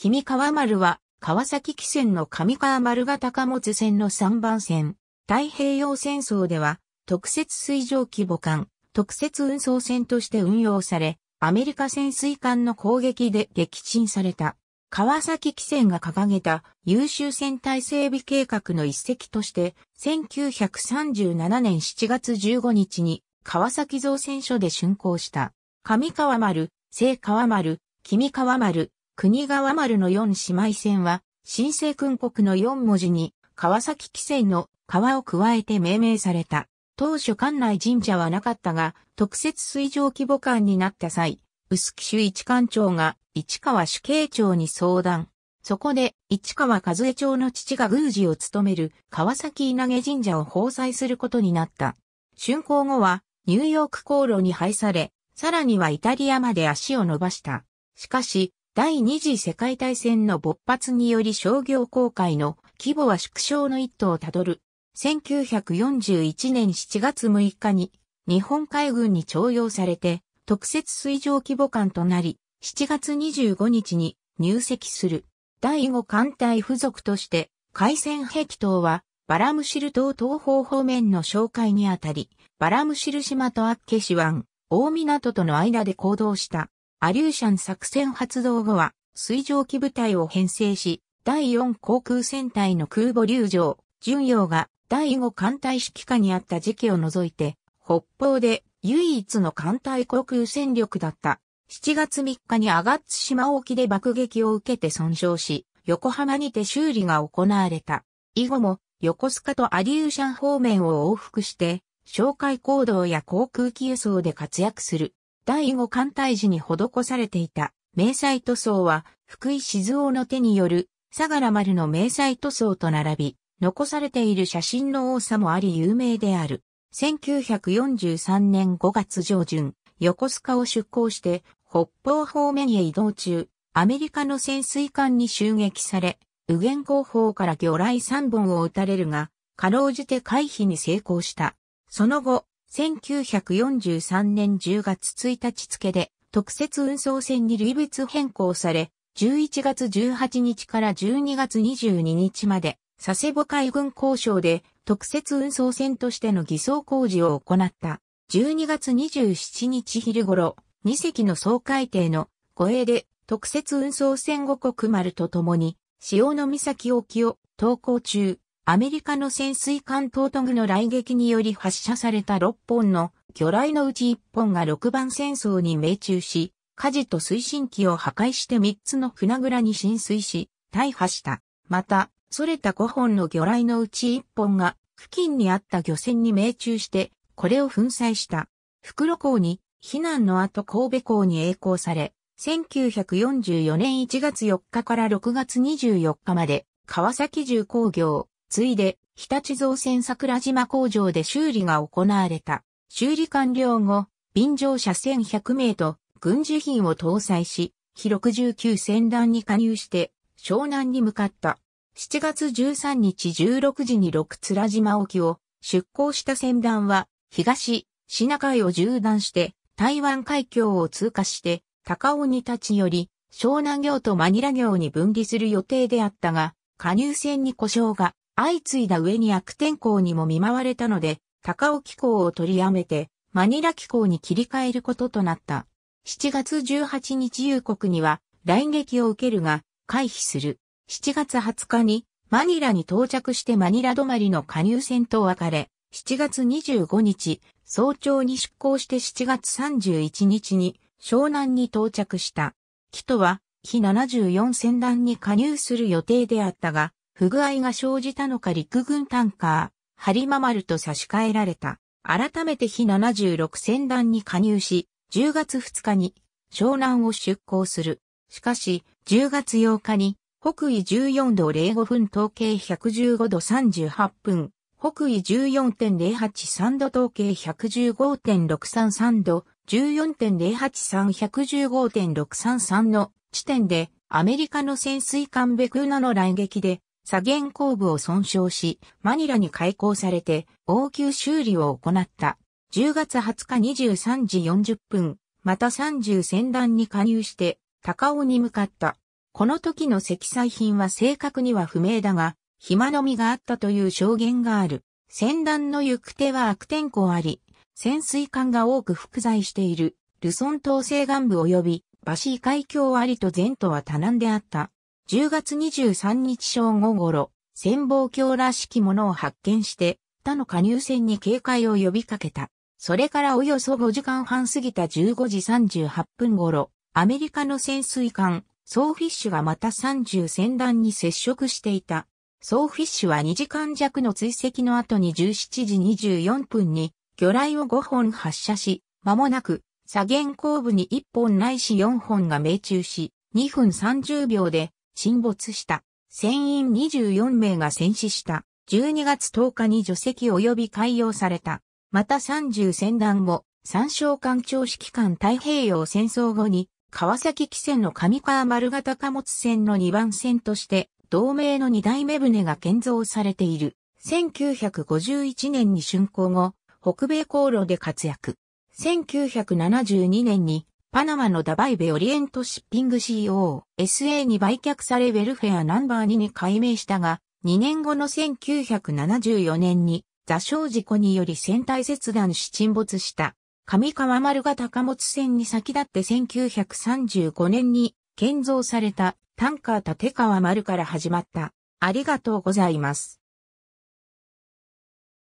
君川丸は、川崎汽船の上川丸が高本線の3番線。太平洋戦争では、特設水上規模艦、特設運送船として運用され、アメリカ潜水艦の攻撃で撃沈された。川崎汽船が掲げた優秀船体整備計画の一石として、1937年7月15日に川崎造船所で竣工した。上川丸、聖川丸、君川丸、国川丸の四姉妹船は、新生君国の四文字に、川崎汽船の川を加えて命名された。当初館内神社はなかったが、特設水上規模館になった際、臼杵市一館長が市川主計長に相談。そこで、市川和江町の父が宮司を務める川崎稲毛神社を放災することになった。竣工後は、ニューヨーク航路に配され、さらにはイタリアまで足を伸ばした。しかし、第二次世界大戦の勃発により商業公開の規模は縮小の一途をたどる。1941年7月6日に日本海軍に徴用されて特設水上規模艦となり、7月25日に入籍する。第5艦隊付属として海戦壁島はバラムシル島東方方面の紹介にあたり、バラムシル島とアッケシ湾、大港との間で行動した。アリューシャン作戦発動後は、水上機部隊を編成し、第4航空戦隊の空母流上、巡洋が第5艦隊指揮下にあった時期を除いて、北方で唯一の艦隊航空戦力だった。7月3日にアガッツ島沖で爆撃を受けて損傷し、横浜にて修理が行われた。以後も、横須賀とアリューシャン方面を往復して、哨戒行動や航空機輸送で活躍する。第五艦隊時に施されていた迷彩塗装は福井静雄の手による相良丸の迷彩塗装と並び、残されている写真の多さもあり有名である。1943年5月上旬、横須賀を出港して北方方面へ移動中、アメリカの潜水艦に襲撃され、右舷後方から魚雷3本を撃たれるが、かろうじて回避に成功した。その後、1943年10月1日付で特設運送船に類別変更され、11月18日から12月22日まで、佐世保海軍交渉で特設運送船としての偽装工事を行った。12月27日昼頃、2隻の総海艇の護衛で特設運送船五国丸と共に、潮の岬沖を投港中、アメリカの潜水艦トートグの来撃により発射された6本の魚雷のうち1本が6番戦争に命中し、火事と推進機を破壊して3つの船蔵に浸水し、大破した。また、それた5本の魚雷のうち1本が付近にあった漁船に命中して、これを粉砕した。袋港に避難の後神戸港に栄光され、1944年1月4日から6月24日まで川崎重工業ついで、日立造船桜島工場で修理が行われた。修理完了後、便乗車1100名と軍事品を搭載し、日69船団に加入して湘南に向かった。7月13日16時に六面島沖を出港した船団は東、品海を縦断して台湾海峡を通過して高尾に立ち寄り、湘南行とマニラ行に分離する予定であったが、加入船に故障が相次いだ上に悪天候にも見舞われたので、高尾気候を取りやめて、マニラ気候に切り替えることとなった。7月18日夕刻には、来撃を受けるが、回避する。7月20日に、マニラに到着してマニラ止まりの加入船と別れ、7月25日、早朝に出港して7月31日に、湘南に到着した。木とは、非74船団に加入する予定であったが、不具合が生じたのか陸軍タンカー、ハリマ丸と差し替えられた。改めて非76戦団に加入し、10月2日に湘南を出港する。しかし、10月8日に北緯14度05分統計115度38分、北緯14.083度統計115.633度、14.083-115.633の地点でアメリカの潜水艦ベクーナの来撃で左舷後部を損傷し、マニラに開港されて応急修理を行った。10月20日23時40分、また30船団に加入して高尾に向かった。この時の積載品は正確には不明だが、暇のみがあったという証言がある。船団の行く手は悪天候あり、潜水艦が多く複在している、ルソン島西岸部及び、バシー海峡ありと前途は多難であった。10月23日正午頃、潜望鏡らしきものを発見して、他の加入船に警戒を呼びかけた。それからおよそ5時間半過ぎた15時38分頃、アメリカの潜水艦、ソーフィッシュがまた30船団に接触していた。ソーフィッシュは2時間弱の追跡の後に17時24分に魚雷を5本発射し、間もなく左舷後部に1本ないし4本が命中し、2分30秒で沈没した。船員24名が戦死した。12月10日に除籍及び海洋された。また30船団後、三省艦長指揮官太平洋戦争後に、川崎汽船の上川丸型貨物船の2番船として、同盟の2代目船が建造されている。1951年に竣工後、北米航路で活躍。1972年にパナマのダバイベオリエントシッピング CO、SA に売却されウェルフェアナンバー2に改名したが、2年後の1974年に座礁事故により船体切断し沈没した。上川丸が高持船に先立って1935年に建造されたタンカー立川丸から始まった。ありがとうございます。